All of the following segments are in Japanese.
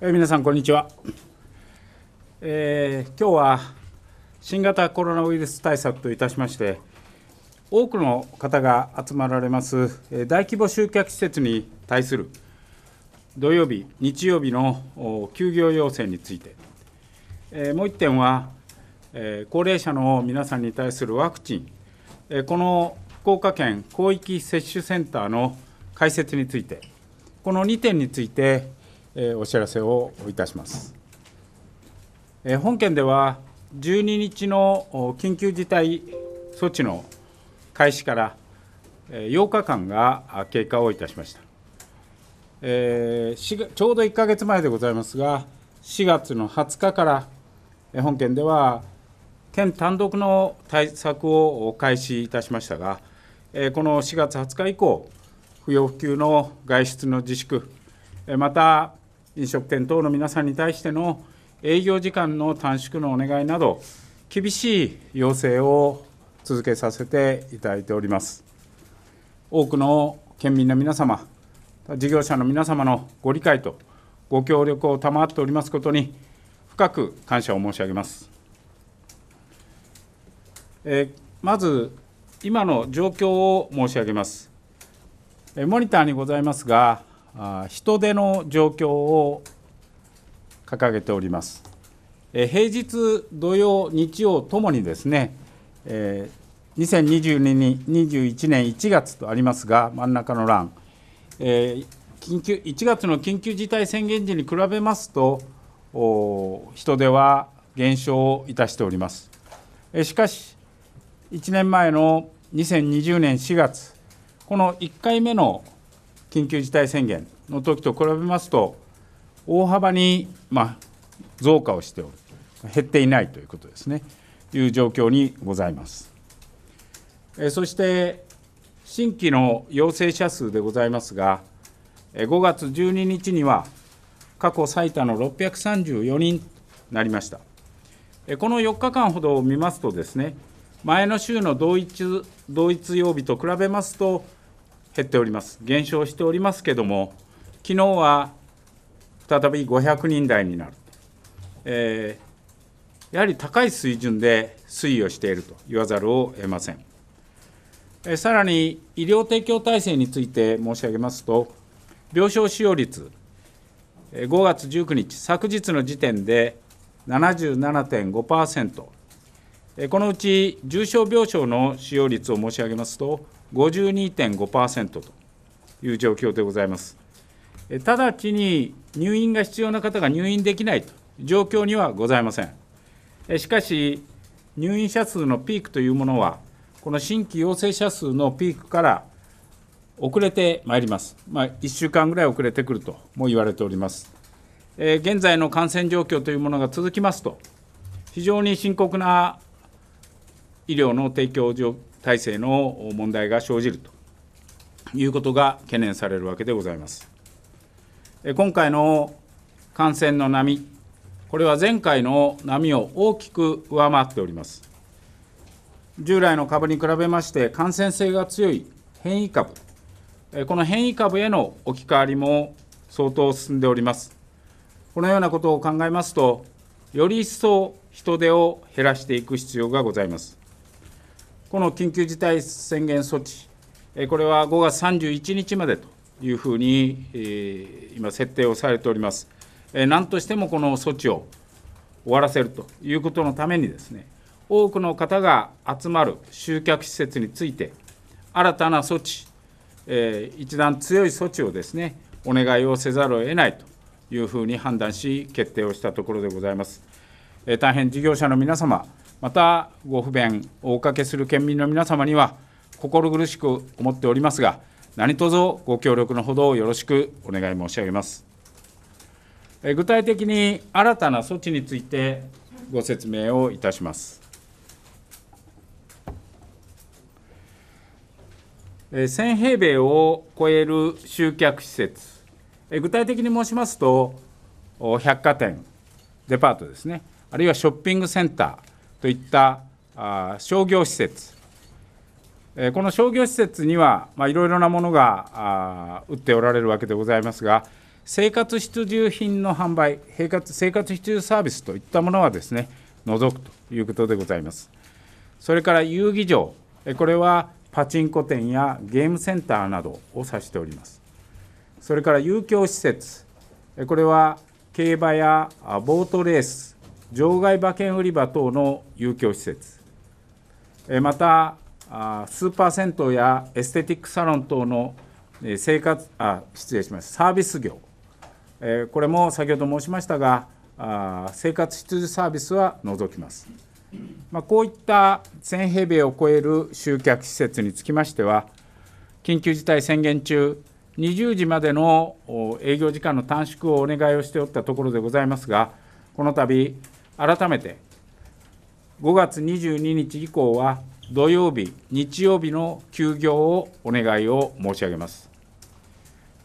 え皆さんこんにちは、えー、今日は新型コロナウイルス対策といたしまして多くの方が集まられます大規模集客施設に対する土曜日日曜日の休業要請について、えー、もう1点は、えー、高齢者の皆さんに対するワクチン、えこの福岡県広域接種センターの開設についてこの2点についてお知らせをいたします。本件では12日の緊急事態措置の開始から8日間が経過をいたしました。えちょうど1か月前でございますが4月の20日から本件では県単独の対策を開始いたしましたが、えこの4月20日以降不要不急の外出の自粛また飲食店等の皆さんに対しての営業時間の短縮のお願いなど、厳しい要請を続けさせていただいております。多くの県民の皆様、事業者の皆様のご理解とご協力を賜っておりますことに、深く感謝を申し上げます。えまず、今の状況を申し上げます。モニターにございますが、人手の状況を掲げております。平日、土曜、日曜ともにですね、2022年21年1月とありますが、真ん中の欄、緊急1月の緊急事態宣言時に比べますと、人出は減少いたしております。しかし、1年前の2020年4月、この1回目の緊急事態宣言の時と比べますと、大幅に、ま増加をしておる、減っていないということですね、いう状況にございます。えそして、新規の陽性者数でございますが、5月12日には、過去最多の634人となりました。この4日間ほどを見ますとですね、前の週の同一同一曜日と比べますと、減っております、減少しておりますけれども、昨日は再び500人台になる、えー、やはり高い水準で推移をしていると言わざるを得ません。えー、さらに医療提供体制について申し上げますと、病床使用率、5月19日、昨日の時点で77.5%、このうち重症病床の使用率を申し上げますと、52.5%という状況でございます。直ちに入院が必要な方が入院できないと状況にはございません。しかし、入院者数のピークというものは、この新規陽性者数のピークから遅れてまいります。まあ、1週間ぐらい遅れてくるとも言われております。えー、現在の感染状況というものが続きますと、非常に深刻な医療の提供状体制の問題が生じるということが懸念されるわけでございます。今回の感染の波、これは前回の波を大きく上回っております。従来の株に比べまして感染性が強い変異株、この変異株への置き換わりも相当進んでおります。このようなことを考えますと、より一層人手を減らしていく必要がございます。この緊急事態宣言措置、これは5月31日までというふうに今、設定をされております。なんとしてもこの措置を終わらせるということのためにですね、多くの方が集まる集客施設について、新たな措置、一段強い措置をですね、お願いをせざるを得ないというふうに判断し、決定をしたところでございます。大変事業者の皆様またご不便をおかけする県民の皆様には心苦しく思っておりますが何卒ご協力のほどよろしくお願い申し上げます具体的に新たな措置についてご説明をいたします1000平米を超える集客施設具体的に申しますと百貨店デパートですねあるいはショッピングセンターといった商業施設この商業施設にはいろいろなものが売っておられるわけでございますが生活必需品の販売生活生活必需サービスといったものはですね除くということでございますそれから遊技場これはパチンコ店やゲームセンターなどを指しておりますそれから遊興施設これは競馬やボートレース場外馬券売り場等の遊興施設またスーパー銭湯やエステティックサロン等の生活あ失礼しますサービス業これも先ほど申しましたが生活必需サービスは除きます、まあ、こういった1000平米を超える集客施設につきましては緊急事態宣言中20時までの営業時間の短縮をお願いをしておったところでございますがこの度改めて5月22日以降は土曜日、日曜日の休業をお願いを申し上げます。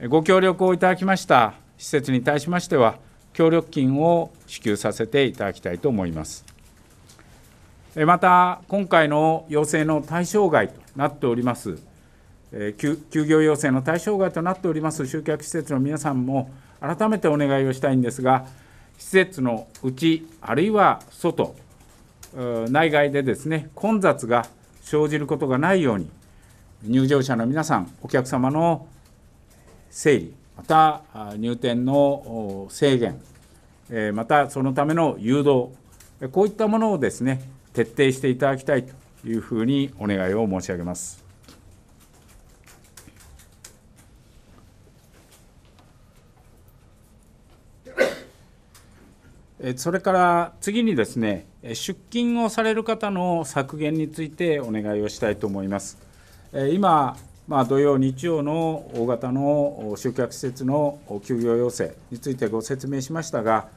ご協力をいただきました施設に対しましては、協力金を支給させていただきたいと思います。また、今回の要請の対象外となっております、休業要請の対象外となっております集客施設の皆さんも、改めてお願いをしたいんですが、施設の内あるいは外内外でですね混雑が生じることがないように入場者の皆さんお客様の整理また入店の制限またそのための誘導こういったものをですね徹底していただきたいというふうにお願いを申し上げます。それから次にですね、出勤をされる方の削減についてお願いをしたいと思います。今、まあ、土曜、日曜の大型の集客施設の休業要請についてご説明しましたが、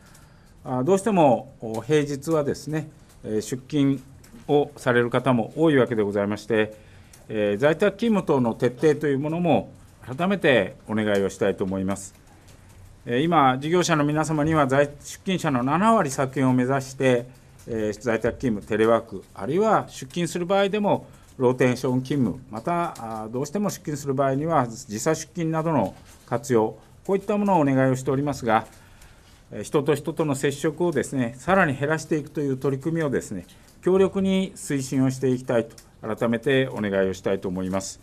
どうしても平日はですね、出勤をされる方も多いわけでございまして、在宅勤務等の徹底というものも改めてお願いをしたいと思います。今、事業者の皆様には在出勤者の7割削減を目指して、在宅勤務、テレワーク、あるいは出勤する場合でも、ローテーション勤務、またどうしても出勤する場合には、時差出勤などの活用、こういったものをお願いをしておりますが、人と人との接触をですねさらに減らしていくという取り組みをですね強力に推進をしていきたいと、改めてお願いをしたいと思います。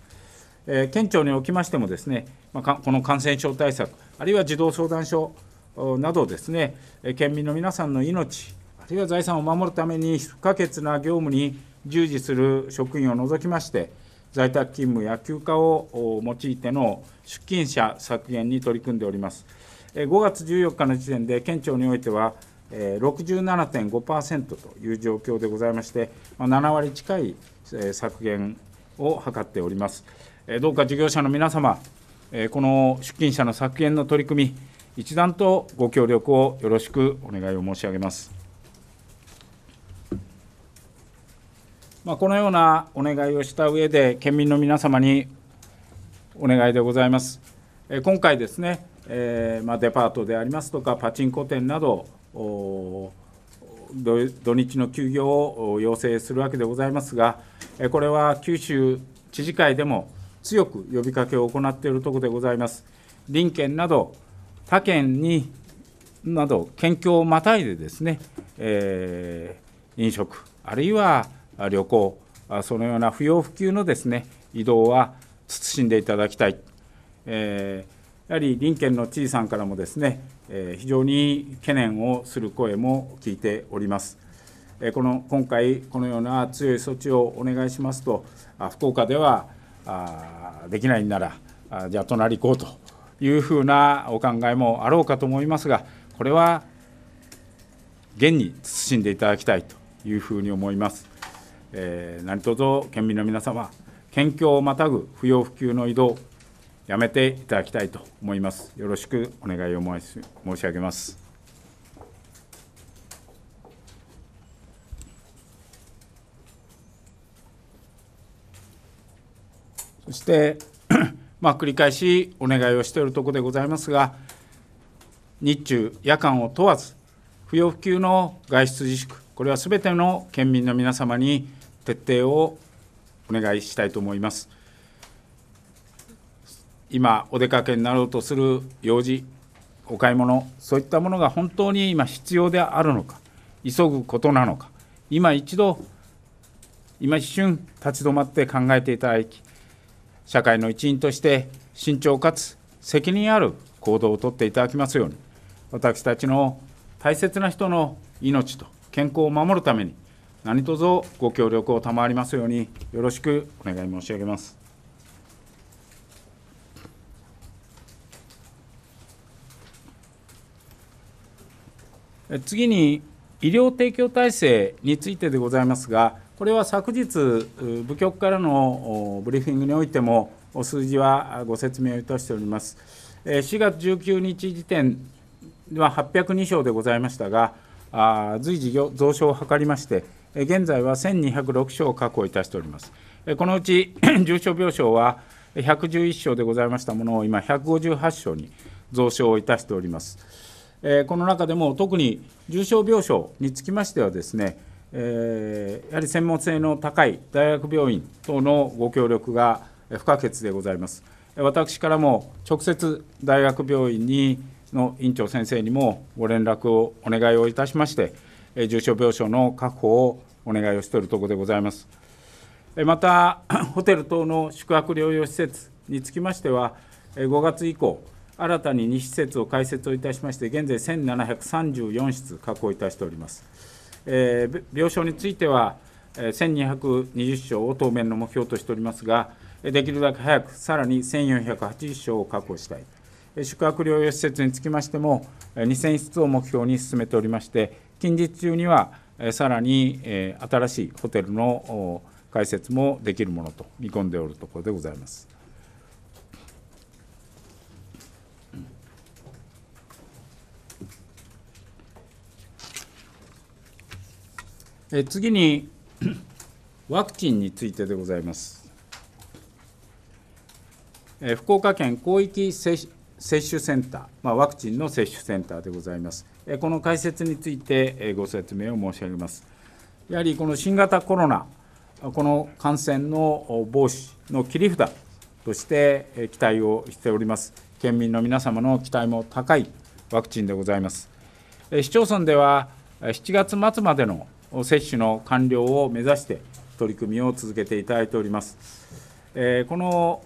県庁におきましてもですね、この感染症対策、あるいは児童相談所などですね、県民の皆さんの命、あるいは財産を守るために不可欠な業務に従事する職員を除きまして、在宅勤務や休暇を用いての出勤者削減に取り組んでおります。5月14日の時点で、県庁においては、67.5%という状況でございまして、7割近い削減を図っております。どうか事業者の皆様この出勤者の削減の取り組み、一段とご協力をよろしくお願いを申し上げます。まあ、このようなお願いをした上で、県民の皆様にお願いでございます。今回ですね、えー、まあ、デパートでありますとか、パチンコ店など、土日の休業を要請するわけでございますが、これは九州知事会でも、強く呼びかけを行っているところでございます。林県など他県になど県境をまたいでですね、えー、飲食あるいは旅行そのような不要不急のですね移動は慎んでいただきたい、えー、やはり林県の知事さんからもですね、えー、非常に懸念をする声も聞いております。えこの今回このような強い措置をお願いしますとあ福岡ではあできないんならあじゃあ隣行こうというふうなお考えもあろうかと思いますがこれは現に慎んでいただきたいというふうに思います。えー、何卒県民の皆様県境をまたぐ不要不急の移動やめていただきたいと思います。よろしくお願いを申し上げます。そして まあ繰り返しお願いをしているところでございますが日中夜間を問わず不要不急の外出自粛これはすべての県民の皆様に徹底をお願いしたいと思います。今お出かけになろうとする用事お買い物そういったものが本当に今必要であるのか急ぐことなのか今一度今一瞬立ち止まって考えていただき社会の一員として慎重かつ責任ある行動をとっていただきますように、私たちの大切な人の命と健康を守るために、何卒ご協力を賜りますように、よろしくお願い申し上げます。次に医療提供体制についてでございますが、これは昨日、部局からのブリーフィングにおいても、数字はご説明をいたしております。4月19日時点では802床でございましたが、随時増床を図りまして、現在は1206床を確保いたしております。このうち 重症病床は111床でございましたものを、今、158床に増床をいたしております。この中でも特に重症病床につきましてはですね、えー、やはり専門性の高い大学病院等のご協力が不可欠でございます。私からも直接大学病院にの院長先生にもご連絡をお願いをいたしまして、重症病床の確保をお願いをしているところでございます。また、ホテル等の宿泊療養施設につきましては、5月以降、新たに2施設を開設をいたしまして、現在1734室確保いたしております。えー、病床については、1220床を当面の目標としておりますが、できるだけ早く、さらに1480床を確保したい。宿泊療養施設につきましても、2000室を目標に進めておりまして、近日中には、さらに新しいホテルの開設もできるものと見込んでおるところでございます。え次に、ワクチンについてでございます。え福岡県広域接種センター、まあ、ワクチンの接種センターでございます。えこの解説についてご説明を申し上げます。やはりこの新型コロナ、この感染の防止の切り札として期待をしております。県民の皆様の期待も高いワクチンでございます。市町村では7月末までの接種の完了を目指して取り組みを続けていただいております。えこの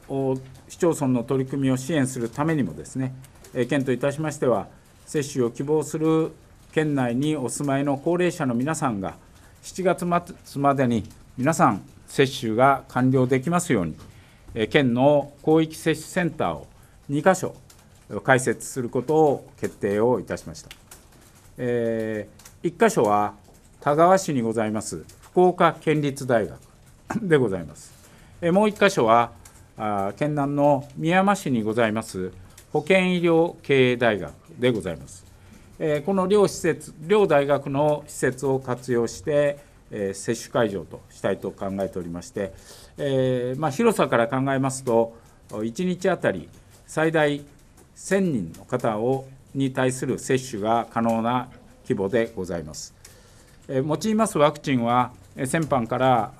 市町村の取り組みを支援するためにもですね、え県といたしましては、接種を希望する県内にお住まいの高齢者の皆さんが、7月末までに皆さん、接種が完了できますように、え県の広域接種センターを2か所開設することを決定をいたしました。え1箇所は香川市にございます福岡県立 大学でございます。えもう1箇所はあ県南の宮山市にございます保健医療経営大学でございます。えこの両施設両大学の施設を活用して、え接種会場としたいと考えておりまして、えまあ、広さから考えますと1日あたり最大1000人の方をに対する接種が可能な規模でございます。用いますワクチンは先般から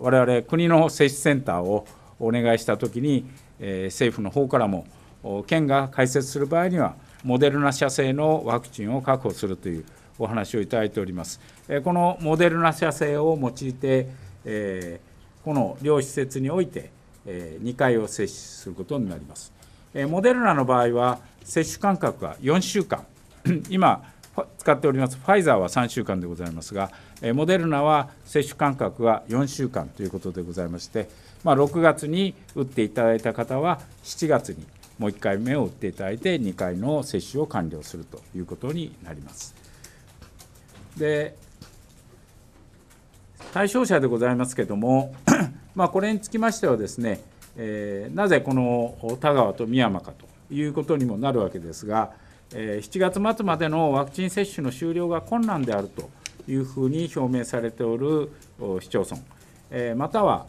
我々国の接種センターをお願いしたときに政府の方からも県が開設する場合にはモデルナ社製のワクチンを確保するというお話をいただいておりますこのモデルナ社製を用いてこの両施設において2回を接種することになりますモデルナの場合は接種間隔は4週間 今使っておりますファイザーは3週間でございますが、モデルナは接種間隔は4週間ということでございまして、まあ、6月に打っていただいた方は、7月にもう1回目を打っていただいて、2回の接種を完了するということになります。で対象者でございますけれども、まあ、これにつきましてはですね、えなぜこの田川と深山かということにもなるわけですが、7月末までのワクチン接種の終了が困難であるというふうに表明されておる市町村、または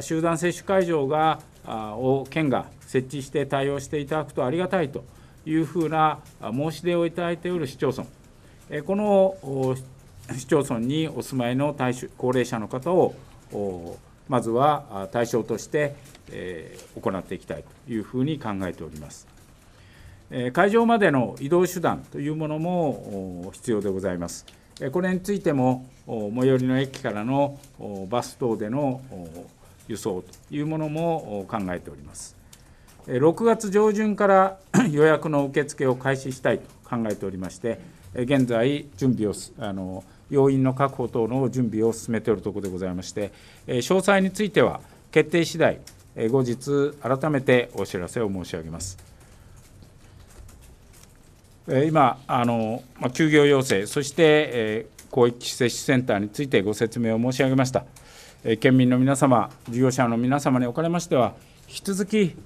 集団接種会場がを県が設置して対応していただくとありがたいというふうな申し出をいただいておる市町村、この市町村にお住まいの対高齢者の方をまずは対象として行っていきたいというふうに考えております。会場までの移動手段というものも必要でございます。これについても最寄りの駅からのバス等での輸送というものも考えております。6月上旬から 予約の受付を開始したいと考えておりまして、現在準備をあの要員の確保等の準備を進めておるところでございまして、詳細については決定次第後日改めてお知らせを申し上げます。今あの、ま休業要請、そして、え広域接種センターについてご説明を申し上げました。え県民の皆様、事業者の皆様におかれましては、引き続き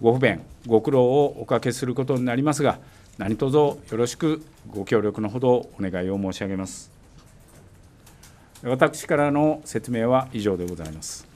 ご不便、ご苦労をおかけすることになりますが、何卒よろしくご協力のほどお願いを申し上げます。私からの説明は以上でございます。